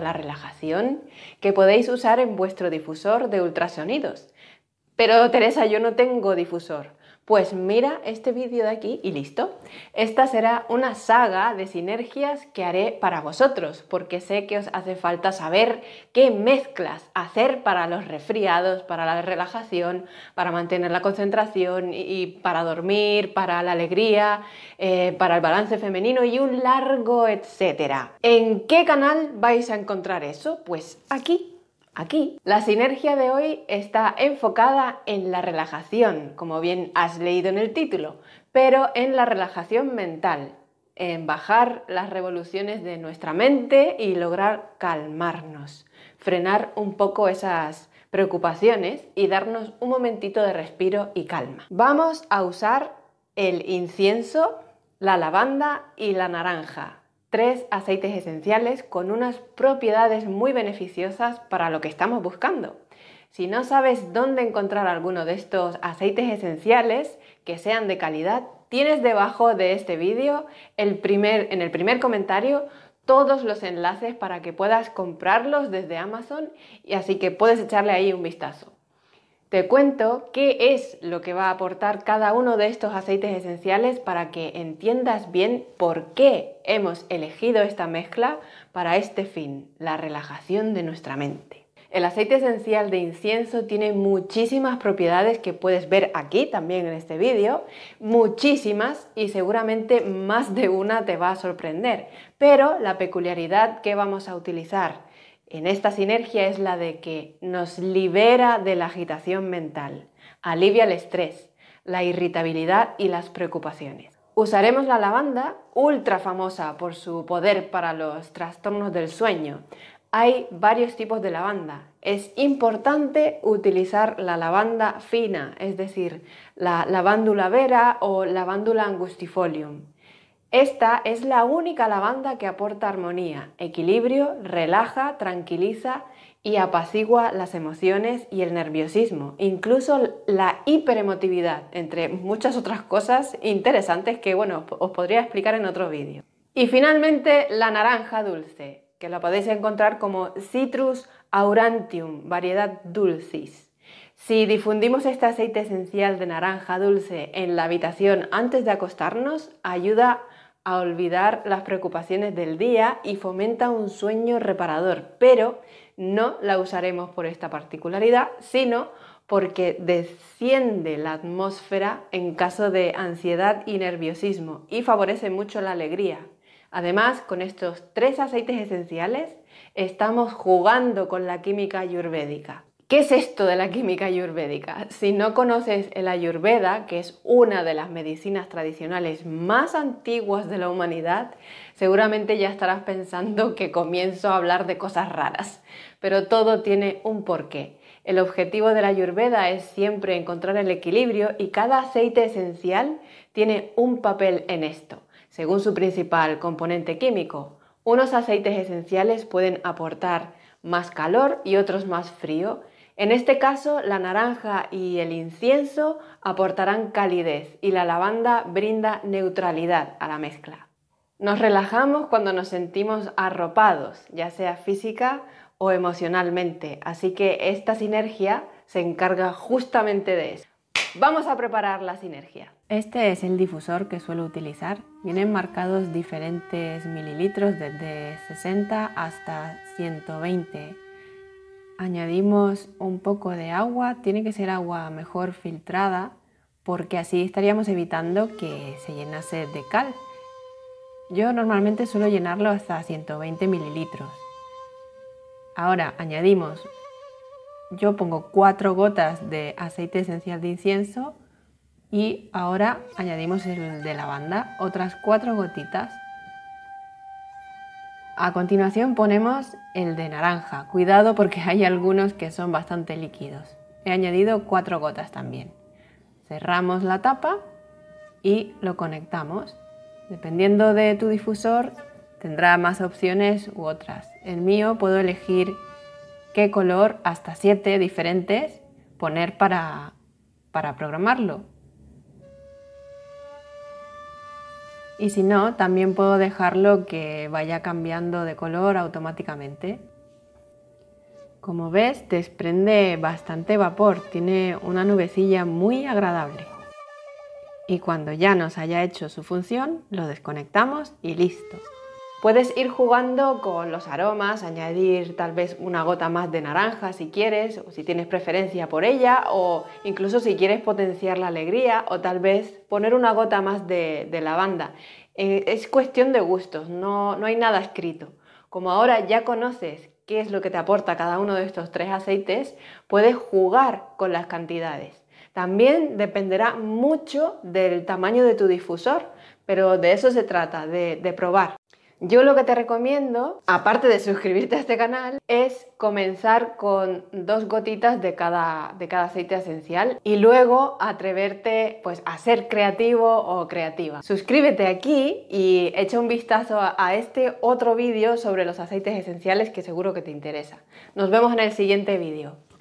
la relajación que podéis usar en vuestro difusor de ultrasonidos. Pero Teresa, yo no tengo difusor. Pues mira este vídeo de aquí y listo. Esta será una saga de sinergias que haré para vosotros, porque sé que os hace falta saber qué mezclas hacer para los resfriados, para la relajación, para mantener la concentración y para dormir, para la alegría, eh, para el balance femenino y un largo etcétera. ¿En qué canal vais a encontrar eso? Pues aquí Aquí, la sinergia de hoy está enfocada en la relajación, como bien has leído en el título, pero en la relajación mental, en bajar las revoluciones de nuestra mente y lograr calmarnos, frenar un poco esas preocupaciones y darnos un momentito de respiro y calma. Vamos a usar el incienso, la lavanda y la naranja tres aceites esenciales con unas propiedades muy beneficiosas para lo que estamos buscando. Si no sabes dónde encontrar alguno de estos aceites esenciales que sean de calidad, tienes debajo de este vídeo en el primer comentario todos los enlaces para que puedas comprarlos desde Amazon y así que puedes echarle ahí un vistazo. Te cuento qué es lo que va a aportar cada uno de estos aceites esenciales para que entiendas bien por qué hemos elegido esta mezcla para este fin, la relajación de nuestra mente. El aceite esencial de incienso tiene muchísimas propiedades que puedes ver aquí también en este vídeo, muchísimas y seguramente más de una te va a sorprender, pero la peculiaridad que vamos a utilizar en esta sinergia es la de que nos libera de la agitación mental, alivia el estrés, la irritabilidad y las preocupaciones. Usaremos la lavanda, ultra famosa por su poder para los trastornos del sueño, hay varios tipos de lavanda. Es importante utilizar la lavanda fina, es decir, la lavándula vera o lavándula angustifolium. Esta es la única lavanda que aporta armonía, equilibrio, relaja, tranquiliza y apacigua las emociones y el nerviosismo, incluso la hiperemotividad, entre muchas otras cosas interesantes que bueno, os podría explicar en otro vídeo. Y finalmente, la naranja dulce que la podéis encontrar como Citrus aurantium, variedad dulcis. Si difundimos este aceite esencial de naranja dulce en la habitación antes de acostarnos, ayuda a olvidar las preocupaciones del día y fomenta un sueño reparador, pero no la usaremos por esta particularidad, sino porque desciende la atmósfera en caso de ansiedad y nerviosismo y favorece mucho la alegría. Además, con estos tres aceites esenciales estamos jugando con la química ayurvédica. ¿Qué es esto de la química ayurvédica? Si no conoces el ayurveda, que es una de las medicinas tradicionales más antiguas de la humanidad, seguramente ya estarás pensando que comienzo a hablar de cosas raras, pero todo tiene un porqué. El objetivo de la ayurveda es siempre encontrar el equilibrio y cada aceite esencial tiene un papel en esto. Según su principal componente químico, unos aceites esenciales pueden aportar más calor y otros más frío. En este caso, la naranja y el incienso aportarán calidez y la lavanda brinda neutralidad a la mezcla. Nos relajamos cuando nos sentimos arropados, ya sea física o emocionalmente, así que esta sinergia se encarga justamente de eso. Vamos a preparar la sinergia. Este es el difusor que suelo utilizar. Vienen marcados diferentes mililitros desde 60 hasta 120. Añadimos un poco de agua, tiene que ser agua mejor filtrada porque así estaríamos evitando que se llenase de cal. Yo normalmente suelo llenarlo hasta 120 mililitros. Ahora añadimos, yo pongo 4 gotas de aceite esencial de incienso y ahora añadimos el de lavanda, otras cuatro gotitas. A continuación ponemos el de naranja, cuidado porque hay algunos que son bastante líquidos. He añadido cuatro gotas también. Cerramos la tapa y lo conectamos. Dependiendo de tu difusor tendrá más opciones u otras. El mío puedo elegir qué color, hasta siete diferentes, poner para, para programarlo Y si no, también puedo dejarlo que vaya cambiando de color automáticamente. Como ves, desprende bastante vapor, tiene una nubecilla muy agradable. Y cuando ya nos haya hecho su función, lo desconectamos y listo. Puedes ir jugando con los aromas, añadir tal vez una gota más de naranja si quieres, o si tienes preferencia por ella, o incluso si quieres potenciar la alegría, o tal vez poner una gota más de, lavanda. Eh, es cuestión de gustos, no, hay nada escrito. Como ahora ya conoces qué es lo que te aporta cada uno de estos tres aceites, puedes jugar con las cantidades. También dependerá mucho del tamaño de tu difusor, pero de eso se trata, de probar. Yo lo que te recomiendo, aparte de suscribirte a este canal, es comenzar con dos gotitas de cada, aceite esencial y luego atreverte pues, a ser creativo o creativa. Suscríbete aquí y echa un vistazo a, a este otro vídeo sobre los aceites esenciales que seguro que te interesa. Nos vemos en el siguiente vídeo.